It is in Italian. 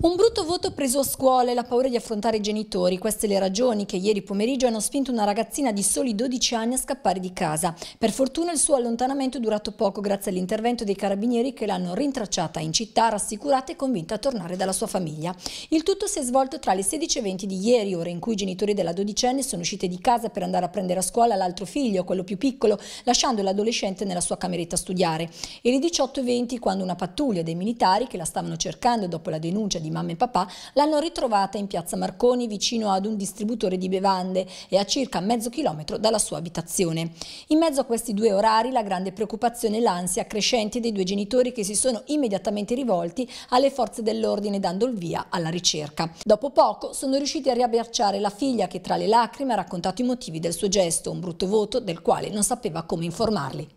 Un brutto voto preso a scuola e la paura di affrontare i genitori, queste le ragioni che ieri pomeriggio hanno spinto una ragazzina di soli 12 anni a scappare di casa. Per fortuna il suo allontanamento è durato poco grazie all'intervento dei carabinieri che l'hanno rintracciata in città, rassicurata e convinta a tornare dalla sua famiglia. Il tutto si è svolto tra le 16.20 di ieri, ora in cui i genitori della dodicenne sono usciti di casa per andare a prendere a scuola l'altro figlio, quello più piccolo, lasciando l'adolescente nella sua cameretta a studiare. E le 18.20 quando una pattuglia dei militari che la stavano cercando dopo la denuncia di di mamma e papà, l'hanno ritrovata in piazza Marconi vicino ad un distributore di bevande e a circa mezzo chilometro dalla sua abitazione. In mezzo a questi due orari la grande preoccupazione e l'ansia crescenti dei due genitori che si sono immediatamente rivolti alle forze dell'ordine dando il via alla ricerca. Dopo poco sono riusciti a riabbracciare la figlia che tra le lacrime ha raccontato i motivi del suo gesto, un brutto voto del quale non sapeva come informarli.